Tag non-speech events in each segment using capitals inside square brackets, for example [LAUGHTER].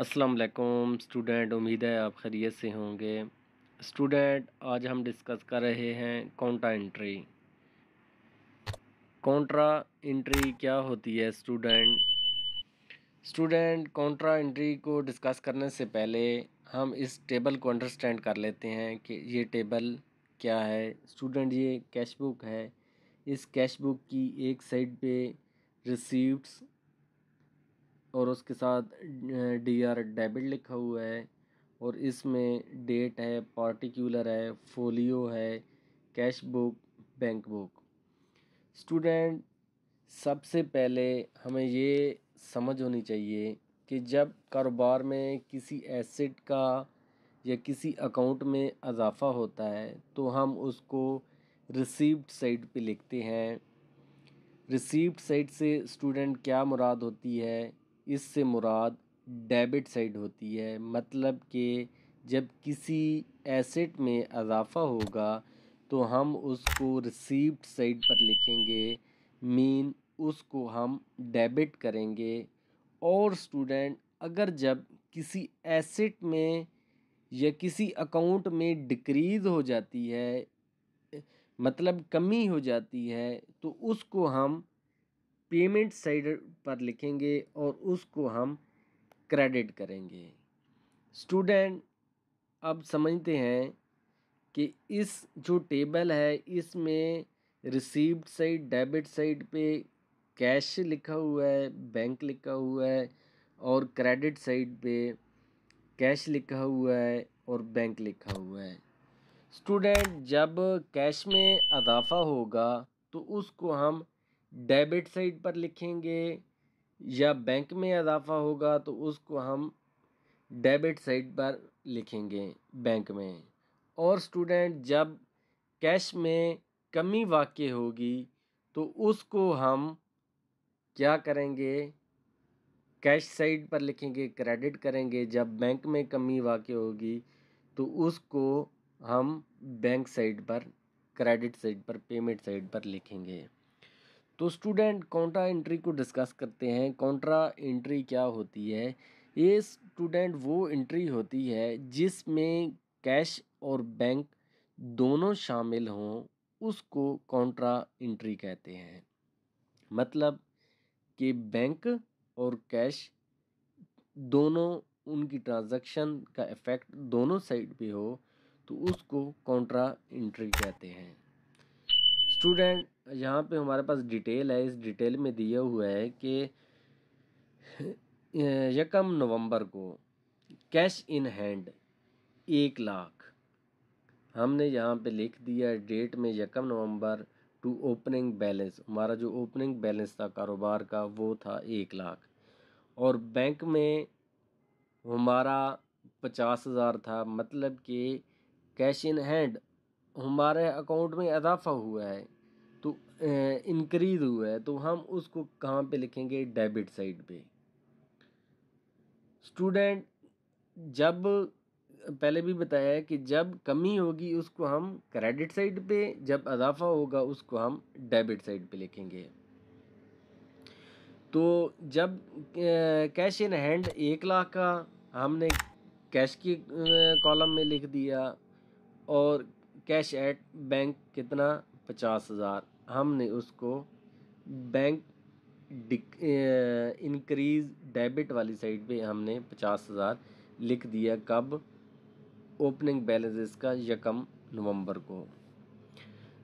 अस्सलाम वालेकुम स्टूडेंट उम्मीद है आप खैरियत से होंगे स्टूडेंट आज हम डिस्कस कर रहे हैं कॉन्ट्रा एंट्री कॉन्ट्रा एंट्री क्या होती है स्टूडेंट स्टूडेंट कॉन्ट्रा एंट्री को डिस्कस करने से पहले हम इस टेबल को अंडरस्टैंड कर लेते हैं कि ये टेबल क्या है स्टूडेंट ये कैश बुक है इस कैश बुक की एक साइड पे रिसीप्ट्स और उसके साथ डी आर डेबिट लिखा हुआ है और इसमें डेट है पार्टिकुलर है फोलियो है cash book bank book student सबसे पहले हमें ये समझ होनी चाहिए कि जब कारोबार में किसी एसेट का या किसी अकाउंट में अजाफ़ा होता है तो हम उसको रिसीव्ड साइड पे लिखते हैं रिसीव्ड साइड से स्टूडेंट क्या मुराद होती है इससे मुराद डेबिट साइड होती है मतलब कि जब किसी एसेट में इजाफ़ा होगा तो हम उसको रिसीप्ट साइड पर लिखेंगे मीन उसको हम डेबिट करेंगे और स्टूडेंट अगर जब किसी एसेट में या किसी अकाउंट में डिक्रीज़ हो जाती है मतलब कमी हो जाती है तो उसको हम पेमेंट साइड पर लिखेंगे और उसको हम क्रेडिट करेंगे स्टूडेंट अब समझते हैं कि इस जो टेबल है इसमें रिसीव्ड साइड डेबिट साइड पे कैश लिखा हुआ है बैंक लिखा हुआ है और क्रेडिट साइड पे कैश लिखा हुआ है और बैंक लिखा हुआ है स्टूडेंट जब कैश में अजाफा होगा तो उसको हम डेबिट साइड पर लिखेंगे या बैंक में इजाफा होगा तो उसको हम डेबिट साइड पर लिखेंगे बैंक में और स्टूडेंट जब कैश में कमी वाक़ होगी तो उसको हम क्या करेंगे कैश साइड पर लिखेंगे क्रेडिट करेंगे जब बैंक में कमी वाक़ होगी तो उसको हम बैंक साइड पर क्रेडिट साइड पर पेमेंट साइड पर लिखेंगे तो स्टूडेंट कॉन्ट्रा एंट्री को डिस्कस करते हैं काउंट्रा एंट्री क्या होती है ये स्टूडेंट वो एंट्री होती है जिसमें कैश और बैंक दोनों शामिल हों उसको कॉन्ट्रा एंट्री कहते हैं मतलब कि बैंक और कैश दोनों उनकी ट्रांजैक्शन का इफ़ेक्ट दोनों साइड पे हो तो उसको कॉन्ट्रा एंट्री कहते हैं स्टूडेंट यहाँ पे हमारे पास डिटेल है इस डिटेल में दिया हुआ है कि [LAUGHS] यकम नवंबर को कैश इन हैंड एक लाख हमने यहाँ पे लिख दिया डेट में यकम नवंबर टू ओपनिंग बैलेंस हमारा जो ओपनिंग बैलेंस था कारोबार का वो था एक लाख और बैंक में हमारा पचास हज़ार था मतलब कि कैश इन हैंड हमारे अकाउंट में इजाफ़ा हुआ है तो इनक्रीज़ हुआ है तो हम उसको कहाँ पे लिखेंगे डेबिट साइड पे स्टूडेंट जब पहले भी बताया है कि जब कमी होगी उसको हम क्रेडिट साइड पे जब इजाफ़ा होगा उसको हम डेबिट साइड पे लिखेंगे तो जब कैश इन हैंड एक लाख का हमने कैश की कॉलम में लिख दिया और कैश एट बैंक कितना पचास हज़ार हमने उसको बैंक इंक्रीज डेबिट वाली साइड पे हमने पचास हज़ार लिख दिया कब ओपनिंग बैलेंस इसका यकम नवंबर को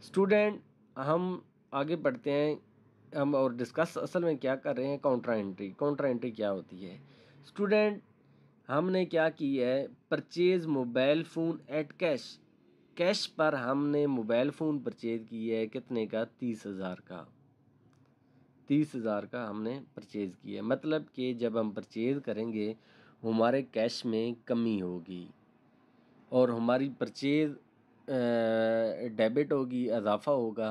स्टूडेंट हम आगे पढ़ते हैं हम और डिस्कस असल में क्या कर रहे हैं काउंट्रा एंट्री काउंट्रा एंट्री क्या होती है स्टूडेंट हमने क्या की है purchase mobile phone at cash cash पर हमने मोबाइल फ़ोन परचेज़ किया है कितने का तीस हज़ार का तीस हज़ार का हमने परचेज़ किया है मतलब कि जब हम परचेज़ करेंगे हमारे कैश में कमी होगी और हमारी परचेज़ डेबिट होगी इजाफ़ा होगा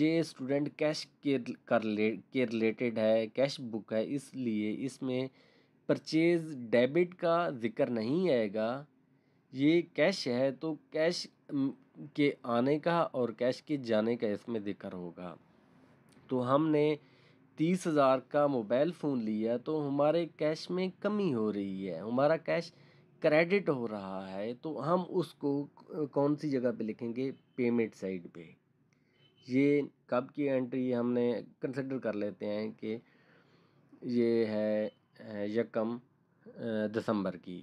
ये स्टूडेंट कैश के कर ले के रिलेटेड है कैश बुक है इसलिए इसमें परचेज़ डेबिट का ज़िक्र नहीं आएगा ये कैश है तो कैश के आने का और कैश के जाने का इसमें जिक्र होगा तो हमने तीस हज़ार का मोबाइल फ़ोन लिया तो हमारे कैश में कमी हो रही है हमारा कैश क्रेडिट हो रहा है तो हम उसको कौन सी जगह पे लिखेंगे पेमेंट साइड पे ये कब की एंट्री हमने कंसिडर कर लेते हैं कि ये है यकम दिसंबर की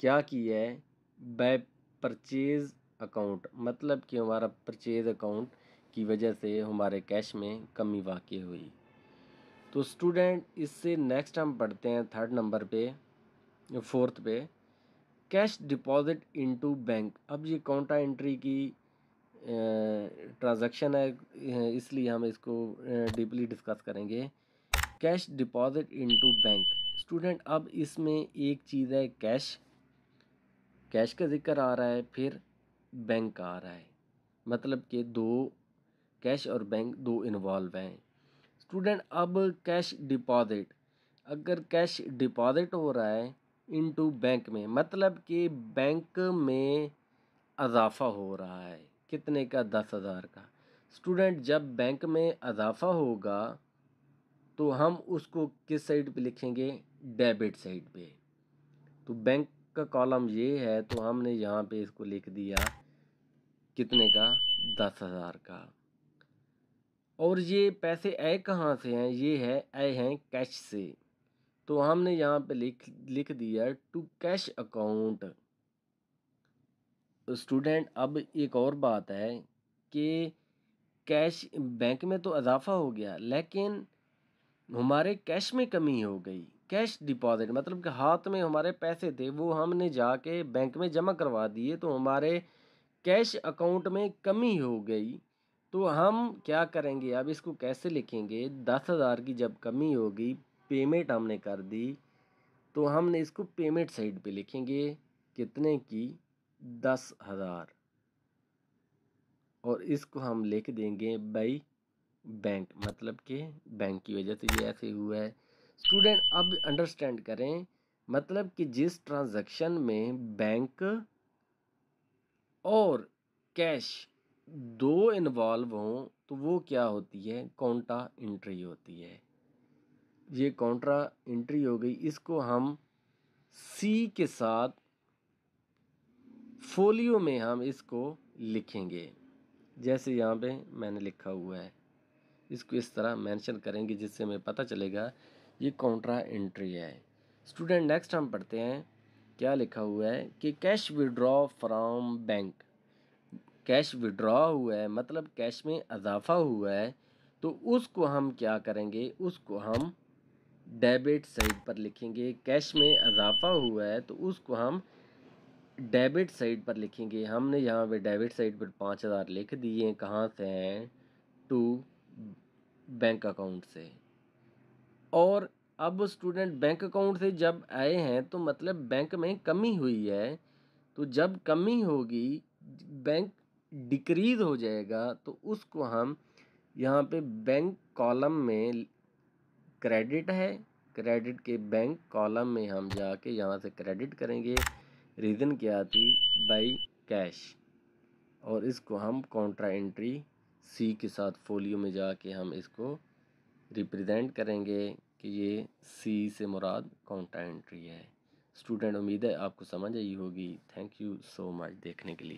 क्या की है बाय परचेज़ अकाउंट मतलब कि हमारा परचेज़ अकाउंट की वजह से हमारे कैश में कमी वाक़ हुई तो स्टूडेंट इससे नेक्स्ट हम पढ़ते हैं थर्ड नंबर पे फोर्थ पे कैश डिपॉजिट इनटू बैंक अब ये काउंटा एंट्री की ट्रांजैक्शन है इसलिए हम इसको डीपली डिस्कस करेंगे cash deposit into bank student अब इसमें एक चीज़ है कैश कैश का जिक्र आ रहा है फिर बैंक का आ रहा है मतलब कि दो कैश और बैंक दो इन्वॉल्व हैं स्टूडेंट अब कैश डिपॉजिट अगर कैश डिपॉजिट हो रहा है इनटू बैंक में मतलब कि बैंक में अजाफा हो रहा है कितने का दस हज़ार का स्टूडेंट जब बैंक में अजाफा होगा तो हम उसको किस साइड पे लिखेंगे डेबिट साइड पे तो बैंक इसका कॉलम ये है तो हमने यहाँ पे इसको लिख दिया कितने का दस हज़ार का और ये पैसे आए कहाँ से हैं ये है आए हैं कैश से तो हमने यहाँ पे लिख लिख दिया टू कैश अकाउंट स्टूडेंट अब एक और बात है कि कैश बैंक में तो इजाफ़ा हो गया लेकिन हमारे कैश में कमी हो गई कैश डिपॉजिट मतलब कि हाथ में हमारे पैसे थे वो हमने जाके बैंक में जमा करवा दिए तो हमारे कैश अकाउंट में कमी हो गई तो हम क्या करेंगे अब इसको कैसे लिखेंगे दस हज़ार की जब कमी होगी पेमेंट हमने कर दी तो हमने इसको पेमेंट साइड पे लिखेंगे कितने की दस हज़ार और इसको हम लिख देंगे बाई बैंक मतलब कि बैंक की वजह से ये ऐसे हुआ है स्टूडेंट अब अंडरस्टैंड करें मतलब कि जिस ट्रांजैक्शन में बैंक और कैश दो इन्वॉल्व हों तो वो क्या होती है काउंटा इंट्री होती है ये काउंट्रा इंट्री हो गई इसको हम सी के साथ फोलियो में हम इसको लिखेंगे जैसे यहाँ पे मैंने लिखा हुआ है इसको इस तरह मेंशन करेंगे जिससे हमें पता चलेगा ये कॉन्ट्रा एंट्री है स्टूडेंट नेक्स्ट हम पढ़ते हैं क्या लिखा हुआ है कि cash withdraw from bank cash withdraw हुआ है मतलब कैश में इजाफा हुआ है तो उसको हम क्या करेंगे उसको हम डेबिट साइड पर लिखेंगे कैश में इजाफा हुआ है तो उसको हम डेबिट साइड पर लिखेंगे हमने यहाँ पे डेबिट साइड पर पाँच हज़ार लिख दिए कहाँ से हैं टू बैंक अकाउंट से और अब स्टूडेंट बैंक अकाउंट से जब आए हैं तो मतलब बैंक में कमी हुई है तो जब कमी होगी बैंक डिक्रीज हो जाएगा तो उसको हम यहाँ पे बैंक कॉलम में क्रेडिट है क्रेडिट के बैंक कॉलम में हम जाके यहाँ से क्रेडिट करेंगे रीज़न क्या आती बाई कैश और इसको हम कॉन्ट्रा एंट्री सी के साथ फोलियो में जाके हम इसको रिप्रेजेंट करेंगे कि ये सी से मुराद काउंटा एंट्री है स्टूडेंट उम्मीद है आपको समझ आई होगी थैंक यू सो मच देखने के लिए